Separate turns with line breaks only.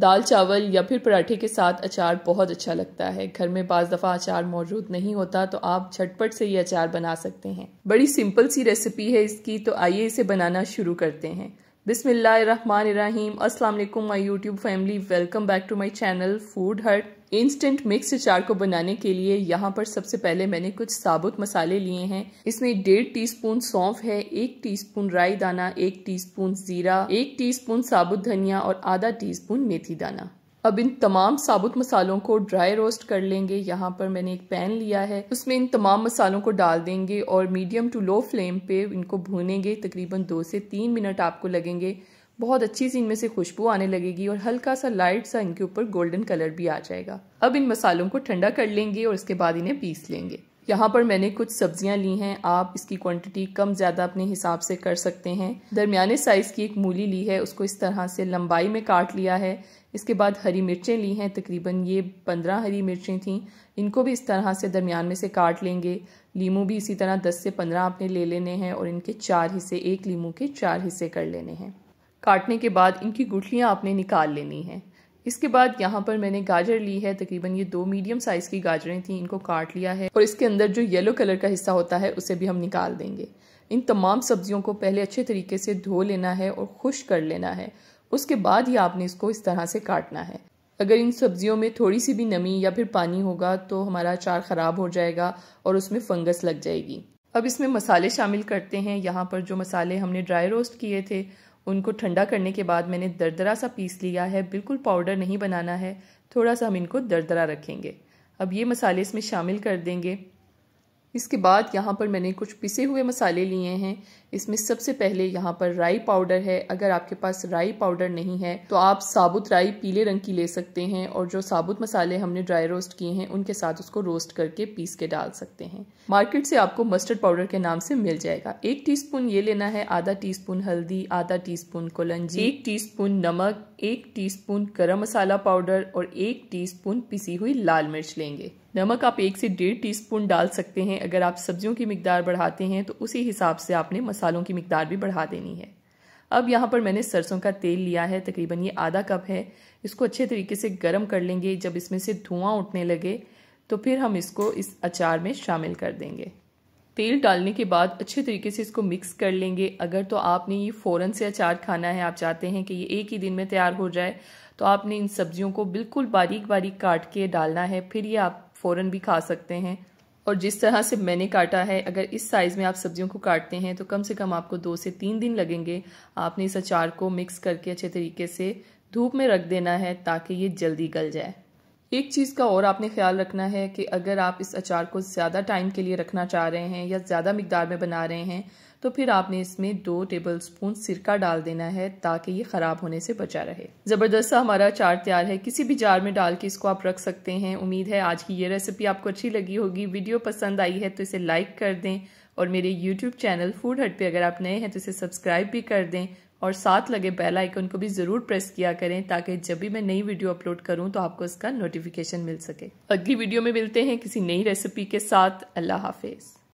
दाल चावल या फिर पराठे के साथ अचार बहुत अच्छा लगता है घर में बाज़ दफ़ा अचार मौजूद नहीं होता तो आप झटपट से ये अचार बना सकते हैं बड़ी सिंपल सी रेसिपी है इसकी तो आइए इसे बनाना शुरू करते हैं अस्सलाम वालेकुम my YouTube family welcome back to my channel food hut instant mix अचार को बनाने के लिए यहाँ पर सबसे पहले मैंने कुछ साबुत मसाले लिए हैं इसमें डेढ़ टीस्पून सौंफ है एक टीस्पून राई दाना एक टीस्पून जीरा एक टीस्पून साबुत धनिया और आधा टीस्पून मेथी दाना अब इन तमाम साबुत मसालों को ड्राई रोस्ट कर लेंगे यहाँ पर मैंने एक पैन लिया है उसमें इन तमाम मसालों को डाल देंगे और मीडियम टू लो फ्लेम पे इनको भूनेंगे तकरीबन दो से तीन मिनट आपको लगेंगे बहुत अच्छी सी इनमें से खुशबू आने लगेगी और हल्का सा लाइट सा इनके ऊपर गोल्डन कलर भी आ जाएगा अब इन मसालों को ठंडा कर लेंगे और इसके बाद इन्हें पीस लेंगे यहाँ पर मैंने कुछ सब्जियां ली हैं आप इसकी क्वांटिटी कम ज़्यादा अपने हिसाब से कर सकते हैं दरमियाने साइज़ की एक मूली ली है उसको इस तरह से लंबाई में काट लिया है इसके बाद हरी मिर्चें ली हैं तकरीबन ये पंद्रह हरी मिर्चें थीं इनको भी इस तरह से दरमियान में से काट लेंगे लीमू भी इसी तरह दस से पंद्रह आपने ले लेने हैं और इनके चार हिस्से एक लीमू के चार हिस्से कर लेने हैं काटने के बाद इनकी गुठलियाँ आपने निकाल लेनी है इसके बाद यहाँ पर मैंने गाजर ली है तकरीबन ये दो मीडियम साइज़ की गाजरें थी इनको काट लिया है और इसके अंदर जो येलो कलर का हिस्सा होता है उसे भी हम निकाल देंगे इन तमाम सब्जियों को पहले अच्छे तरीके से धो लेना है और खुश कर लेना है उसके बाद ही आपने इसको इस तरह से काटना है अगर इन सब्जियों में थोड़ी सी भी नमी या फिर पानी होगा तो हमारा अचार ख़राब हो जाएगा और उसमें फंगस लग जाएगी अब इसमें मसाले शामिल करते हैं यहाँ पर जो मसाले हमने ड्राई रोस्ट किए थे उनको ठंडा करने के बाद मैंने दरदरा सा पीस लिया है बिल्कुल पाउडर नहीं बनाना है थोड़ा सा हम इनको दरदरा रखेंगे अब ये मसाले इसमें शामिल कर देंगे इसके बाद यहाँ पर मैंने कुछ पिसे हुए मसाले लिए हैं इसमें सबसे पहले यहाँ पर राई पाउडर है अगर आपके पास राई पाउडर नहीं है तो आप साबुत राई पीले रंग की ले सकते हैं और जो साबुत मसाले हमने ड्राई रोस्ट किए हैं उनके साथ उसको रोस्ट करके पीस के डाल सकते हैं मार्केट से आपको मस्टर्ड पाउडर के नाम से मिल जाएगा एक स्पून ये लेना है आधा स्पून हल्दी आधा टी स्पून कोलंजी एक स्पून नमक एक स्पून गरम मसाला पाउडर और एक स्पून पिसी हुई लाल मिर्च लेंगे नमक आप एक से डेढ़ टीस्पून डाल सकते हैं अगर आप सब्जियों की मकदार बढ़ाते हैं तो उसी हिसाब से आपने मसालों की मकदार भी बढ़ा देनी है अब यहाँ पर मैंने सरसों का तेल लिया है तकरीबन ये आधा कप है इसको अच्छे तरीके से गर्म कर लेंगे जब इसमें से धुआं उठने लगे तो फिर हम इसको इस अचार में शामिल कर देंगे तेल डालने के बाद अच्छे तरीके से इसको मिक्स कर लेंगे अगर तो आपने ये फ़ौरन से अचार खाना है आप चाहते हैं कि ये एक ही दिन में तैयार हो जाए तो आपने इन सब्जियों को बिल्कुल बारीक बारीक काट के डालना है फिर ये आप फ़ौरन भी खा सकते हैं और जिस तरह से मैंने काटा है अगर इस साइज़ में आप सब्जियों को काटते हैं तो कम से कम आपको दो से तीन दिन लगेंगे आपने इस अचार को मिक्स करके अच्छे तरीके से धूप में रख देना है ताकि ये जल्दी गल जाए एक चीज़ का और आपने ख्याल रखना है कि अगर आप इस अचार को ज़्यादा टाइम के लिए रखना चाह रहे हैं या ज़्यादा मकदार में बना रहे हैं तो फिर आपने इसमें दो टेबल स्पून सिरका डाल देना है ताकि ये ख़राब होने से बचा रहे ज़बरदस्त सा हमारा चार तैयार है किसी भी जार में डाल के इसको आप रख सकते हैं उम्मीद है आज की ये रेसिपी आपको अच्छी लगी होगी वीडियो पसंद आई है तो इसे लाइक कर दें और मेरे यूट्यूब चैनल फूड हट पे अगर आप नए हैं तो इसे सब्सक्राइब भी कर दें और साथ लगे बेल आइकन को भी ज़रूर प्रेस किया करें ताकि जब भी मैं नई वीडियो अपलोड करूं तो आपको इसका नोटिफिकेशन मिल सके अगली वीडियो में मिलते हैं किसी नई रेसिपी के साथ अल्लाह हाफिज़